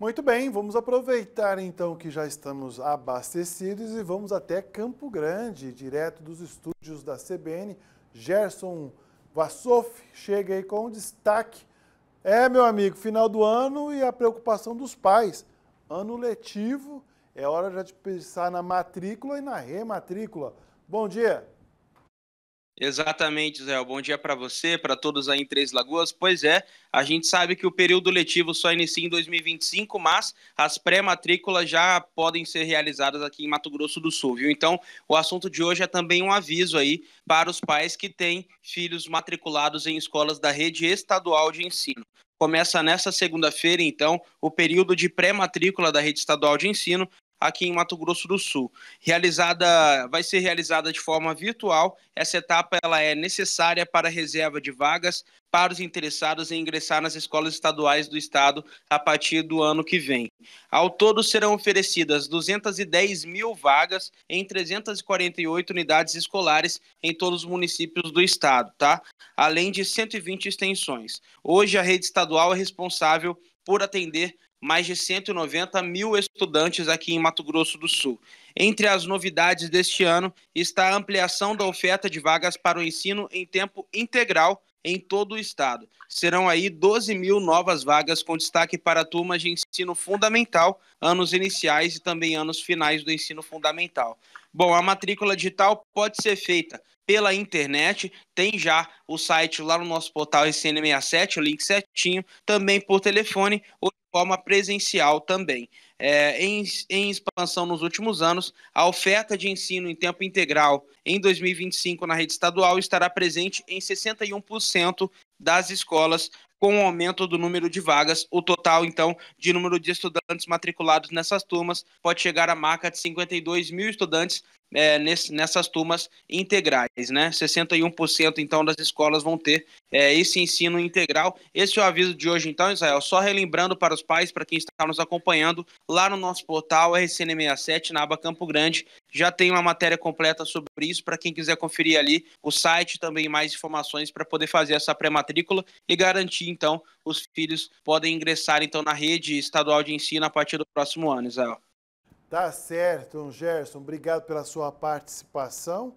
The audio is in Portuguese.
Muito bem, vamos aproveitar então que já estamos abastecidos e vamos até Campo Grande, direto dos estúdios da CBN. Gerson Vassoff chega aí com destaque. É, meu amigo, final do ano e a preocupação dos pais. Ano letivo, é hora já de pensar na matrícula e na rematrícula. Bom dia. Exatamente, Zé. Bom dia para você, para todos aí em Três Lagoas. Pois é, a gente sabe que o período letivo só inicia em 2025, mas as pré-matrículas já podem ser realizadas aqui em Mato Grosso do Sul, viu? Então, o assunto de hoje é também um aviso aí para os pais que têm filhos matriculados em escolas da rede estadual de ensino. Começa nesta segunda-feira, então, o período de pré-matrícula da rede estadual de ensino aqui em Mato Grosso do Sul. Realizada, vai ser realizada de forma virtual. Essa etapa ela é necessária para a reserva de vagas para os interessados em ingressar nas escolas estaduais do estado a partir do ano que vem. Ao todo serão oferecidas 210 mil vagas em 348 unidades escolares em todos os municípios do estado, tá? além de 120 extensões. Hoje, a rede estadual é responsável por atender mais de 190 mil estudantes aqui em Mato Grosso do Sul. Entre as novidades deste ano está a ampliação da oferta de vagas para o ensino em tempo integral em todo o estado. Serão aí 12 mil novas vagas com destaque para turmas de ensino fundamental, anos iniciais e também anos finais do ensino fundamental. Bom, a matrícula digital pode ser feita pela internet, tem já o site lá no nosso portal SN67, o link certinho, também por telefone ou de forma presencial também é, em, em, expansão nos últimos anos, a oferta de ensino em tempo integral em 2025 na rede estadual estará presente em 61% das escolas, com o aumento do número de vagas. O total, então, de número de estudantes matriculados nessas turmas pode chegar à marca de 52 mil estudantes, é, nesse, nessas turmas integrais, né? 61% então das escolas vão ter é, esse ensino integral. Esse é o aviso de hoje, então, Israel. Só relembrando para os pais, para quem está nos acompanhando, lá no nosso portal RCN67, na aba Campo Grande, já tem uma matéria completa sobre isso. Para quem quiser conferir ali o site, também mais informações para poder fazer essa pré-matrícula e garantir, então, os filhos podem ingressar então na rede estadual de ensino a partir do próximo ano, Israel. Tá certo, Gerson. Obrigado pela sua participação.